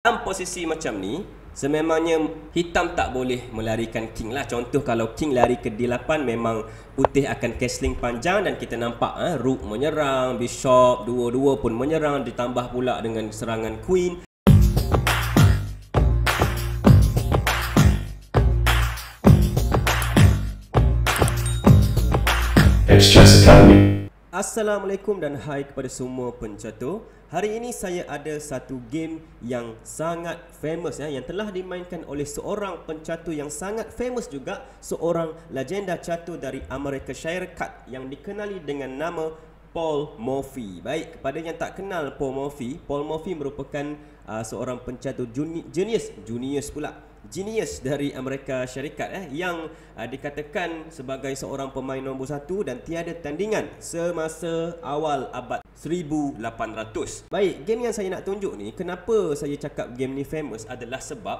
Dalam posisi macam ni, sememangnya hitam tak boleh melarikan king lah. Contoh kalau king lari ke D8 memang putih akan castling panjang dan kita nampak ah ha, rook menyerang, bishop dua-dua pun menyerang ditambah pula dengan serangan queen. Assalamualaikum dan hai kepada semua pencatur. Hari ini saya ada satu game yang sangat famous ya yang telah dimainkan oleh seorang pencatur yang sangat famous juga, seorang legenda catur dari Amerika Syarikat yang dikenali dengan nama Paul Morphy. Baik, kepada yang tak kenal Paul Morphy, Paul Morphy merupakan uh, seorang pencatur juni- genius, genius pula genius dari Amerika Syarikat eh yang uh, dikatakan sebagai seorang pemain nombor satu dan tiada tandingan semasa awal abad 1800. Baik, game yang saya nak tunjuk ni kenapa saya cakap game ni famous adalah sebab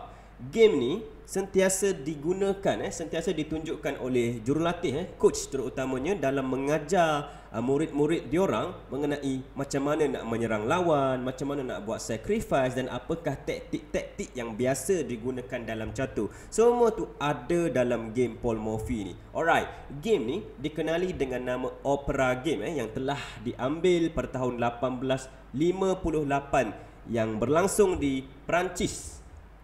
game ni sentiasa digunakan eh sentiasa ditunjukkan oleh jurulatih eh coach terutamanya dalam mengajar ah, murid murid dia orang mengenai macam mana nak menyerang lawan, macam mana nak buat sacrifice dan apakah taktik-taktik yang biasa digunakan dalam catur. Semua tu ada dalam game Paul Morphy ni. Alright, game ni dikenali dengan nama Opera Game eh yang telah diambil pada tahun 1858 yang berlangsung di Perancis.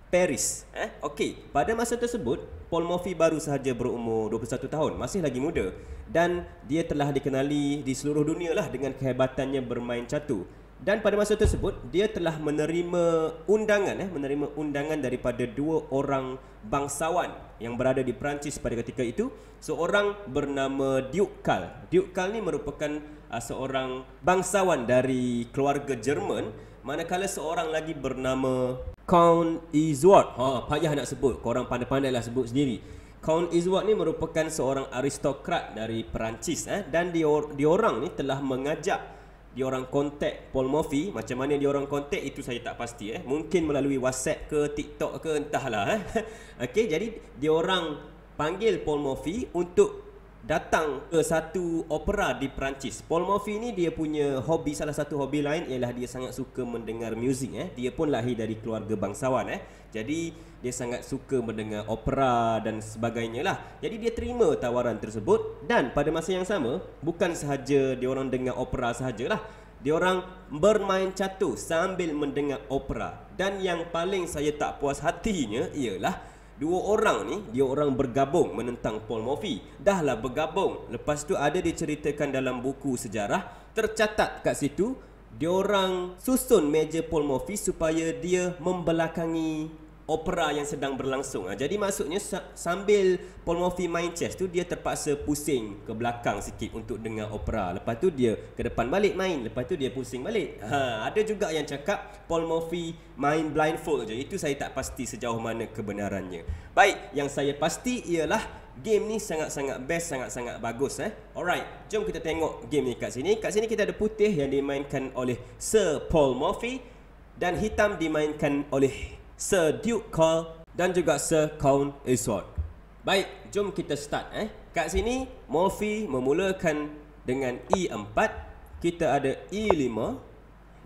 Paris. Eh? Okey, pada masa tersebut, Paul Morphy baru sahaja berumur 21 tahun, masih lagi muda dan dia telah dikenali di seluruh dunia lah dengan kehebatannya bermain catur. Dan pada masa tersebut, dia telah menerima undangan eh, menerima undangan daripada dua orang bangsawan yang berada di Perancis pada ketika itu. Seorang bernama Duke Karl. Duke Karl ni merupakan uh, seorang bangsawan dari keluarga Jerman Manakala seorang lagi bernama Count Izuard oh, ha, Payah nak sebut Korang pandai-pandai lah sebut sendiri Count Izuard ni merupakan seorang aristokrat dari Perancis eh? Dan dior- diorang ni telah mengajak Diorang kontak Paul Murphy Macam mana diorang kontak itu saya tak pasti eh? Mungkin melalui WhatsApp ke TikTok ke entahlah eh? okay, Jadi diorang panggil Paul Murphy untuk datang ke satu opera di Perancis. Paul Morphy ni dia punya hobi salah satu hobi lain ialah dia sangat suka mendengar muzik eh. Dia pun lahir dari keluarga bangsawan eh. Jadi dia sangat suka mendengar opera dan sebagainya lah. Jadi dia terima tawaran tersebut dan pada masa yang sama bukan sahaja dia orang dengar opera sahajalah. Dia orang bermain catur sambil mendengar opera dan yang paling saya tak puas hatinya ialah Dua orang ni, dia orang bergabung menentang Paul Morphy. Dahlah bergabung. Lepas tu ada diceritakan dalam buku sejarah, tercatat kat situ, dia orang susun meja Paul Morphy supaya dia membelakangi opera yang sedang berlangsung. Ha, jadi maksudnya sambil Paul Morphy main chess tu dia terpaksa pusing ke belakang sikit untuk dengar opera. Lepas tu dia ke depan balik main. Lepas tu dia pusing balik. Ha, ada juga yang cakap Paul Morphy main blindfold je. Itu saya tak pasti sejauh mana kebenarannya. Baik, yang saya pasti ialah game ni sangat-sangat best, sangat-sangat bagus eh. Alright, jom kita tengok game ni kat sini. Kat sini kita ada putih yang dimainkan oleh Sir Paul Morphy dan hitam dimainkan oleh Sir Duke Call dan juga Sir Count Isward. Baik, jom kita start eh. Kat sini Morphy memulakan dengan E4, kita ada E5,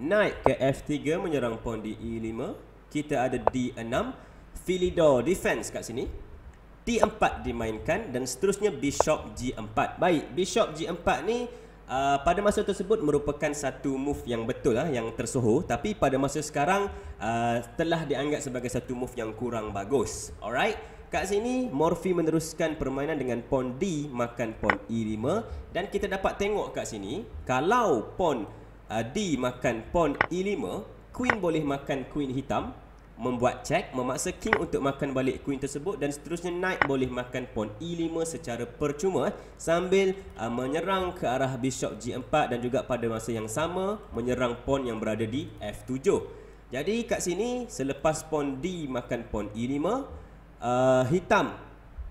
naik ke F3 menyerang pawn di E5, kita ada D6, Philidor defense kat sini. D4 dimainkan dan seterusnya Bishop G4. Baik, Bishop G4 ni Uh, pada masa tersebut merupakan satu move yang betul lah, yang tersohor tapi pada masa sekarang uh, telah dianggap sebagai satu move yang kurang bagus. Alright. Kat sini Morphy meneruskan permainan dengan pawn D makan pawn E5 dan kita dapat tengok kat sini kalau pawn uh, ah, D makan pawn E5, queen boleh makan queen hitam membuat cek memaksa king untuk makan balik queen tersebut dan seterusnya knight boleh makan pawn e5 secara percuma sambil uh, menyerang ke arah bishop g4 dan juga pada masa yang sama menyerang pawn yang berada di f7. Jadi kat sini selepas pawn d makan pawn e5 uh, hitam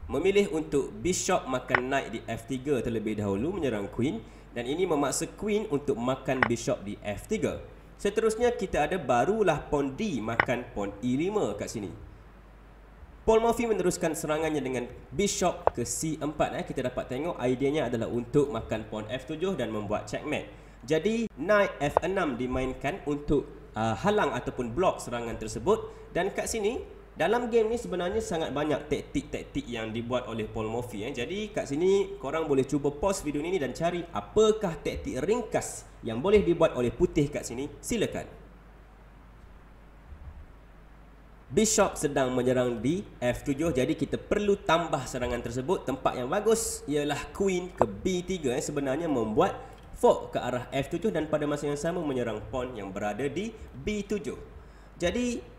memilih untuk bishop makan knight di f3 terlebih dahulu menyerang queen dan ini memaksa queen untuk makan bishop di f3. Seterusnya kita ada barulah pon D makan pon E5 kat sini. Paul Murphy meneruskan serangannya dengan bishop ke C4 eh kita dapat tengok ideanya adalah untuk makan pon F7 dan membuat checkmate. Jadi knight F6 dimainkan untuk uh, halang ataupun block serangan tersebut dan kat sini dalam game ni sebenarnya sangat banyak taktik-taktik yang dibuat oleh Paul Morphy eh. Jadi kat sini korang boleh cuba pause video ni dan cari apakah taktik ringkas yang boleh dibuat oleh putih kat sini Silakan Bishop sedang menyerang di F7 Jadi kita perlu tambah serangan tersebut Tempat yang bagus ialah Queen ke B3 eh. Sebenarnya membuat fork ke arah F7 Dan pada masa yang sama menyerang pawn yang berada di B7 Jadi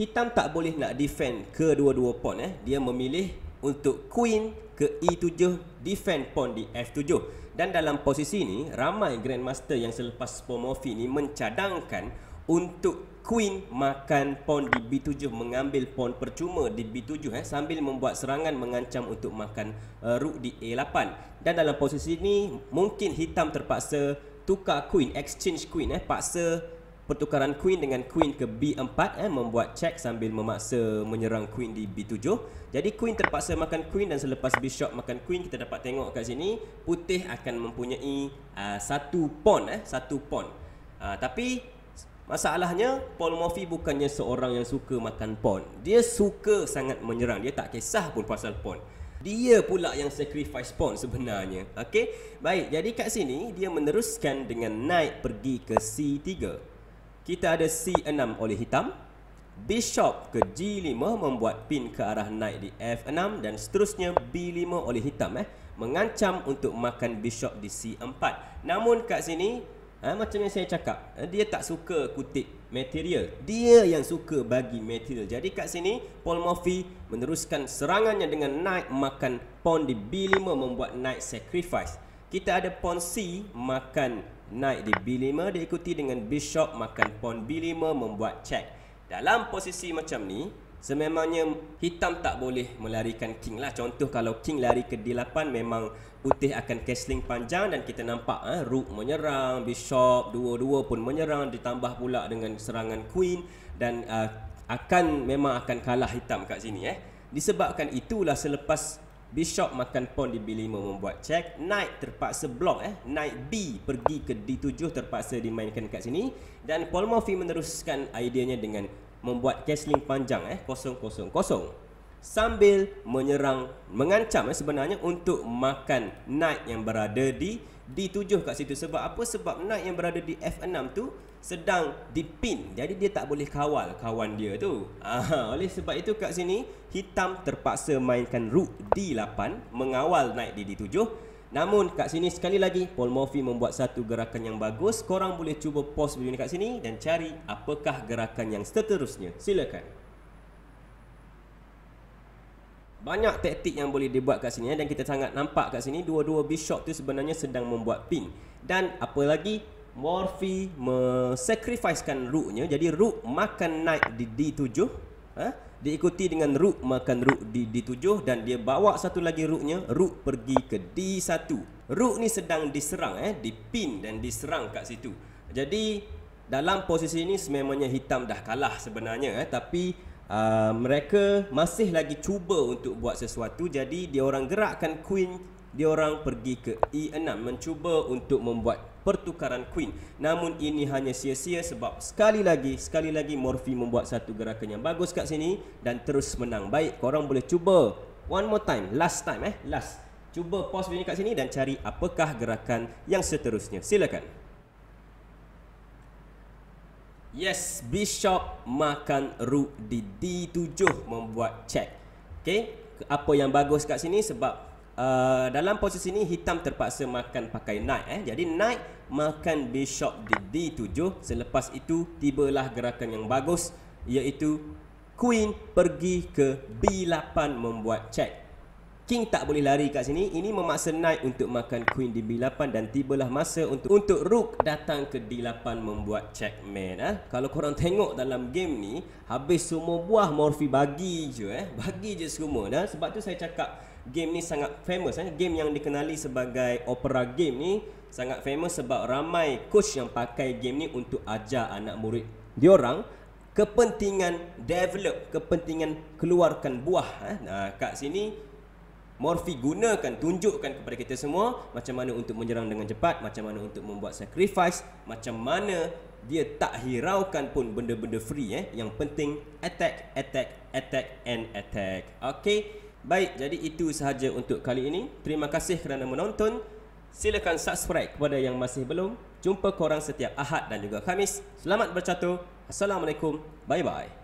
Hitam tak boleh nak defend kedua-dua pawn eh. Dia memilih untuk queen ke E7 defend pawn di F7. Dan dalam posisi ni ramai grandmaster yang selepas Pomofi ni mencadangkan untuk queen makan pawn di B7 mengambil pawn percuma di B7 eh sambil membuat serangan mengancam untuk makan uh, rook di A8. Dan dalam posisi ni mungkin hitam terpaksa tukar queen, exchange queen eh paksa pertukaran queen dengan queen ke B4 eh membuat check sambil memaksa menyerang queen di B7. Jadi queen terpaksa makan queen dan selepas bishop makan queen kita dapat tengok kat sini putih akan mempunyai uh, satu pawn eh satu pawn. Uh, tapi masalahnya Paul Morphy bukannya seorang yang suka makan pawn. Dia suka sangat menyerang. Dia tak kisah pun pasal pawn. Dia pula yang sacrifice pawn sebenarnya Okay Baik jadi kat sini Dia meneruskan dengan naik pergi ke C3 kita ada C6 oleh hitam Bishop ke G5 membuat pin ke arah naik di F6 Dan seterusnya B5 oleh hitam eh Mengancam untuk makan bishop di C4 Namun kat sini eh, Macam yang saya cakap eh, Dia tak suka kutip material Dia yang suka bagi material Jadi kat sini Paul Murphy meneruskan serangannya dengan knight Makan pawn di B5 membuat knight sacrifice Kita ada pawn C makan Knight di B5 diikuti dengan Bishop makan pawn B5 membuat check. Dalam posisi macam ni, sememangnya hitam tak boleh melarikan king lah. Contoh kalau king lari ke D8 memang putih akan castling panjang dan kita nampak ah rook menyerang, bishop dua-dua pun menyerang ditambah pula dengan serangan queen dan uh, akan memang akan kalah hitam kat sini eh. Disebabkan itulah selepas Bishop makan pawn di B5 membuat check Knight terpaksa block eh Knight B pergi ke D7 terpaksa dimainkan kat sini Dan Paul Murphy meneruskan ideanya dengan membuat castling panjang eh Kosong kosong kosong sambil menyerang mengancam eh, sebenarnya untuk makan Knight yang berada di D7 kat situ sebab apa sebab Knight yang berada di F6 tu sedang dipin jadi dia tak boleh kawal kawan dia tu Aha, oleh sebab itu kat sini hitam terpaksa mainkan Rook D8 mengawal Knight di D7 Namun kat sini sekali lagi Paul Morphy membuat satu gerakan yang bagus Korang boleh cuba pause video ni kat sini Dan cari apakah gerakan yang seterusnya Silakan banyak taktik yang boleh dibuat kat sini eh, dan kita sangat nampak kat sini dua-dua bishop tu sebenarnya sedang membuat pin. Dan apa lagi? Morphy mesacrificekan rooknya. Jadi rook makan knight di D7. Ha? Diikuti dengan rook makan rook di D7 dan dia bawa satu lagi rooknya. Rook pergi ke D1. Rook ni sedang diserang eh, dipin dan diserang kat situ. Jadi dalam posisi ini sememangnya hitam dah kalah sebenarnya eh, tapi uh, mereka masih lagi cuba untuk buat sesuatu jadi dia orang gerakkan queen dia orang pergi ke E6 mencuba untuk membuat pertukaran queen namun ini hanya sia-sia sebab sekali lagi sekali lagi Morphy membuat satu gerakan yang bagus kat sini dan terus menang baik korang boleh cuba one more time last time eh last cuba pause video kat sini dan cari apakah gerakan yang seterusnya silakan Yes, Bishop makan rook di D7 membuat check. Okay, apa yang bagus kat sini sebab uh, dalam posisi ni hitam terpaksa makan pakai knight. Eh. Jadi knight makan Bishop di D7. Selepas itu, tibalah gerakan yang bagus iaitu Queen pergi ke B8 membuat check. King tak boleh lari kat sini. Ini memaksa knight untuk makan queen di B8 dan tibalah masa untuk untuk rook datang ke D8 membuat checkmate eh. Kalau korang tengok dalam game ni, habis semua buah Morphy bagi je eh. Bagi je semua dan sebab tu saya cakap game ni sangat famous eh. Game yang dikenali sebagai opera game ni sangat famous sebab ramai coach yang pakai game ni untuk ajar anak murid diorang kepentingan develop kepentingan keluarkan buah eh. nah kat sini Morphy gunakan, tunjukkan kepada kita semua macam mana untuk menyerang dengan cepat, macam mana untuk membuat sacrifice, macam mana dia tak hiraukan pun benda-benda free eh. Yang penting attack, attack, attack and attack. Okay, baik. Jadi itu sahaja untuk kali ini. Terima kasih kerana menonton. Silakan subscribe kepada yang masih belum. Jumpa korang setiap Ahad dan juga Khamis. Selamat bercatu. Assalamualaikum. Bye-bye.